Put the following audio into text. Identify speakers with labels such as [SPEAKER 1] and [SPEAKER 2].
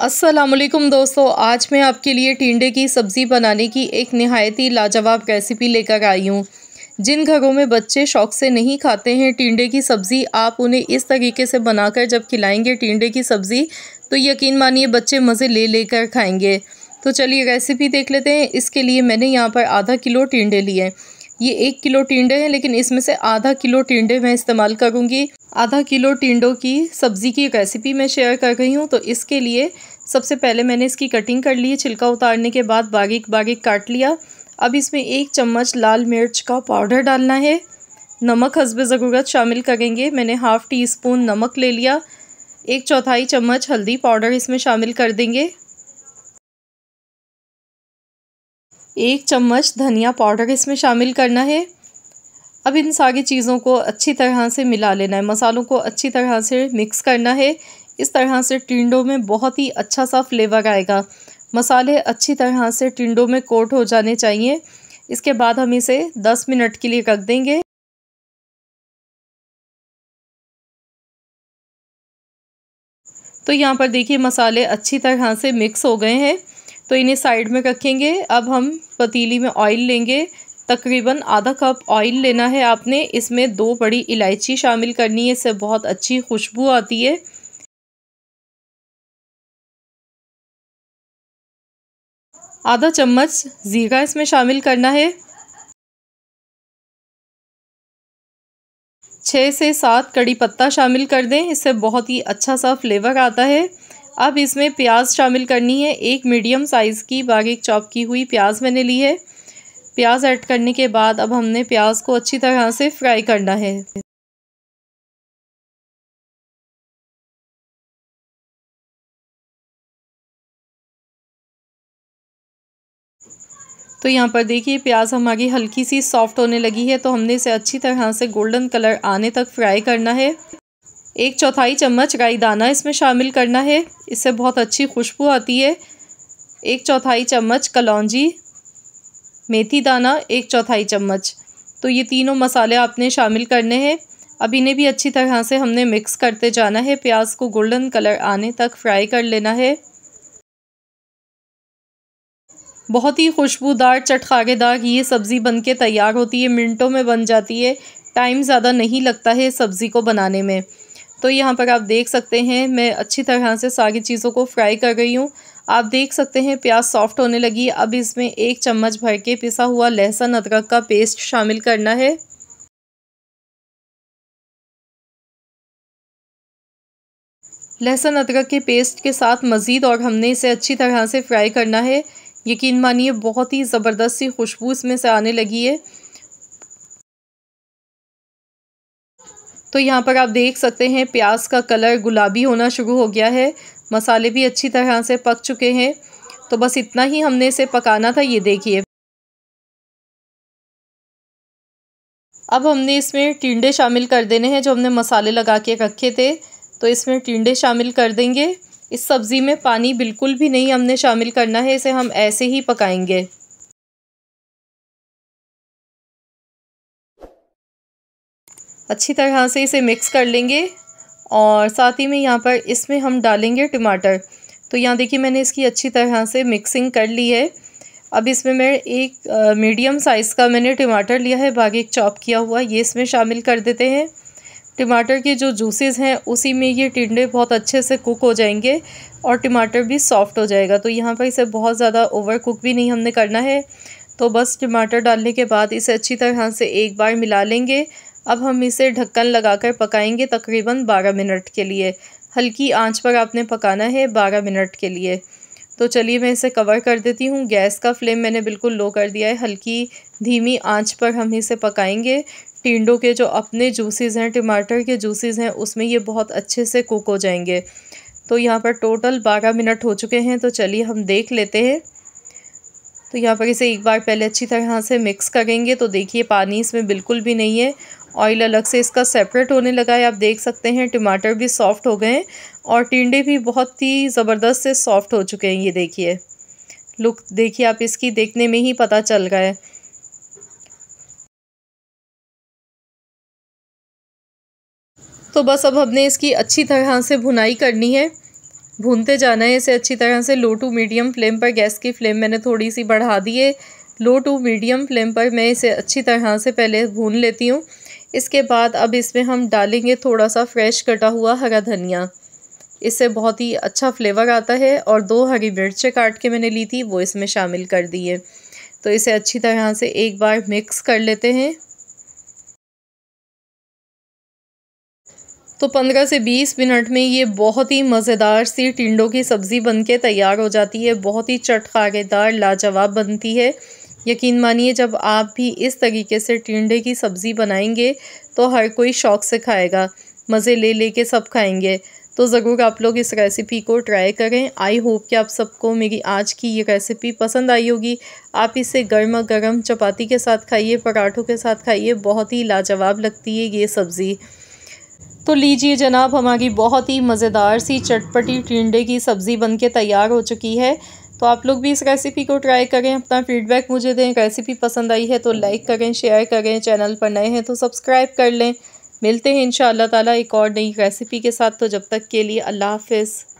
[SPEAKER 1] असलम दोस्तों आज मैं आपके लिए टिंडे की सब्ज़ी बनाने की एक नहायत ही लाजवाब रेसिपी लेकर आई हूँ जिन घरों में बच्चे शौक से नहीं खाते हैं टिंडे की सब्ज़ी आप उन्हें इस तरीके से बनाकर जब खिलाएंगे टिंडे की सब्ज़ी तो यकीन मानिए बच्चे मज़े ले लेकर खाएंगे तो चलिए रेसिपी देख लेते हैं इसके लिए मैंने यहाँ पर आधा किलो टिंडे लिए हैं ये एक किलो टिंडे हैं लेकिन इसमें से आधा किलो टिंडे मैं इस्तेमाल करूँगी आधा किलो टिंडों की सब्ज़ी की रेसिपी मैं शेयर कर रही हूँ तो इसके लिए सबसे पहले मैंने इसकी कटिंग कर ली है छिलका उतारने के बाद बागिक बागिक काट लिया अब इसमें एक चम्मच लाल मिर्च का पाउडर डालना है नमक हसब ज़रूरत शामिल करेंगे मैंने हाफ़ टी स्पून नमक ले लिया एक चौथाई चम्मच हल्दी पाउडर इसमें शामिल कर देंगे एक चम्मच धनिया पाउडर इसमें शामिल करना है अब इन सारी चीज़ों को अच्छी तरह से मिला लेना है मसालों को अच्छी तरह से मिक्स करना है इस तरह से टिंडों में बहुत ही अच्छा सा फ्लेवर आएगा मसाले अच्छी तरह से टिंडों में कोट हो जाने चाहिए इसके बाद हम इसे दस मिनट के लिए रख देंगे
[SPEAKER 2] तो यहाँ पर देखिए मसाले
[SPEAKER 1] अच्छी तरह से मिक्स हो गए हैं तो इन्हें साइड में रखेंगे अब हम पतीली में ऑयल लेंगे तकरीबन आधा कप ऑयल लेना है आपने इसमें दो बड़ी इलायची शामिल करनी है इससे बहुत अच्छी खुशबू आती है
[SPEAKER 2] आधा चम्मच ज़ीरा इसमें शामिल करना है छः से
[SPEAKER 1] सात कड़ी पत्ता शामिल कर दें इससे बहुत ही अच्छा सा फ्लेवर आता है अब इसमें प्याज शामिल करनी है एक मीडियम साइज़ की बारीक चॉप की हुई प्याज मैंने ली है प्याज ऐड करने के बाद अब हमने प्याज को अच्छी तरह से फ्राई करना है
[SPEAKER 2] तो यहाँ पर देखिए
[SPEAKER 1] प्याज हमारी हल्की सी सॉफ्ट होने लगी है तो हमने इसे अच्छी तरह से गोल्डन कलर आने तक फ्राई करना है एक चौथाई चम्मच राई दाना इसमें शामिल करना है इससे बहुत अच्छी खुशबू आती है एक चौथाई चम्मच कलौजी मेथी दाना एक चौथाई चम्मच तो ये तीनों मसाले आपने शामिल करने हैं अब इन्हें भी अच्छी तरह से हमने मिक्स करते जाना है प्याज को गोल्डन कलर आने तक फ्राई कर लेना है बहुत ही खुशबूदार चटखारेदार ये सब्ज़ी बनके तैयार होती है मिनटों में बन जाती है टाइम ज़्यादा नहीं लगता है सब्ज़ी को बनाने में तो यहाँ पर आप देख सकते हैं मैं अच्छी तरह से सारी चीज़ों को फ्राई कर रही हूँ आप देख सकते हैं प्याज सॉफ्ट होने लगी अब इसमें एक चम्मच भर के पिसा हुआ लहसुन अदरक का पेस्ट शामिल करना है लहसुन अदरक के पेस्ट के साथ मज़ीद और हमने इसे अच्छी तरह से फ्राई करना है यकीन मानिए बहुत ही ज़बरदस्त सी खुशबू इसमें से आने लगी है तो यहाँ पर आप देख सकते हैं प्याज का कलर गुलाबी होना शुरू हो गया है मसाले भी अच्छी तरह से पक चुके हैं तो बस इतना ही हमने इसे पकाना था ये देखिए अब हमने इसमें टिंडे शामिल कर देने हैं जो हमने मसाले लगा के रखे थे तो इसमें टिंडे शामिल कर देंगे इस सब्ज़ी में पानी बिल्कुल भी नहीं हमने शामिल करना है इसे हम ऐसे ही पकाएंगे
[SPEAKER 2] अच्छी तरह से
[SPEAKER 1] इसे मिक्स कर लेंगे और साथ ही में यहाँ पर इसमें हम डालेंगे टमाटर तो यहाँ देखिए मैंने इसकी अच्छी तरह से मिक्सिंग कर ली है अब इसमें मैं एक मीडियम साइज़ का मैंने टमाटर लिया है बाकी एक चॉप किया हुआ ये इसमें शामिल कर देते हैं टमाटर के जो जूसेस हैं उसी में ये टिंडे बहुत अच्छे से कुक हो जाएंगे और टमाटर भी सॉफ्ट हो जाएगा तो यहाँ पर इसे बहुत ज़्यादा ओवर कुक भी नहीं हमने करना है तो बस टमाटर डालने के बाद इसे अच्छी तरह से एक बार मिला लेंगे अब हम इसे ढक्कन लगाकर पकाएंगे तकरीबन 12 मिनट के लिए हल्की आंच पर आपने पकाना है 12 मिनट के लिए तो चलिए मैं इसे कवर कर देती हूँ गैस का फ्लेम मैंने बिल्कुल लो कर दिया है हल्की धीमी आंच पर हम इसे पकाएंगे टिंडों के जो अपने जूसेस हैं टमाटर के जूसेस हैं उसमें ये बहुत अच्छे से कुक हो जाएंगे तो यहाँ पर टोटल बारह मिनट हो चुके हैं तो चलिए हम देख लेते हैं तो यहाँ पर इसे एक बार पहले अच्छी तरह से मिक्स करेंगे तो देखिए पानी इसमें बिल्कुल भी नहीं है ऑयल अलग से इसका सेपरेट होने लगा है आप देख सकते हैं टमाटर भी सॉफ्ट हो गए हैं और टिंडे भी बहुत ही ज़बरदस्त से सॉफ्ट हो चुके हैं ये देखिए लुक देखिए आप इसकी देखने में ही पता चल गया है तो बस अब हमने इसकी अच्छी तरह से भुनाई करनी है भूनते जाना है इसे अच्छी तरह से लो टू मीडियम फ्लेम पर गैस की फ्लेम मैंने थोड़ी सी बढ़ा दी है लो टू मीडियम फ्लेम पर मैं इसे अच्छी तरह से पहले भून लेती हूँ इसके बाद अब इसमें हम डालेंगे थोड़ा सा फ्रेश कटा हुआ हरा धनिया इससे बहुत ही अच्छा फ्लेवर आता है और दो हरी मिर्चें काट के मैंने ली थी वो इसमें शामिल कर दी है तो इसे अच्छी तरह से एक बार मिक्स कर लेते हैं तो 15 से 20 मिनट में ये बहुत ही मज़ेदार सी टिंडों की सब्ज़ी बनके तैयार हो जाती है बहुत ही चटखारेदार लाजवाब बनती है यकीन मानिए जब आप भी इस तरीके से टिंडे की सब्ज़ी बनाएंगे तो हर कोई शौक़ से खाएगा मज़े ले ले के सब खाएंगे तो ज़रूर आप लोग इस रेसिपी को ट्राई करें आई होप कि आप सबको मेरी आज की ये रेसिपी पसंद आई होगी आप इसे गर्मा गर्म चपाती के साथ खाइए पराठों के साथ खाइए बहुत ही लाजवाब लगती है ये सब्ज़ी तो लीजिए जनाब हमारी बहुत ही मज़ेदार सी चटपटी टिंडे की सब्ज़ी बनके तैयार हो चुकी है तो आप लोग भी इस रेसिपी को ट्राई करें अपना फीडबैक मुझे दें रेसिपी पसंद आई है तो लाइक करें शेयर करें चैनल पर नए हैं तो सब्सक्राइब कर लें मिलते हैं इन ताला एक और नई रेसिपी के साथ तो जब तक के लिए अल्लाह हाफिज़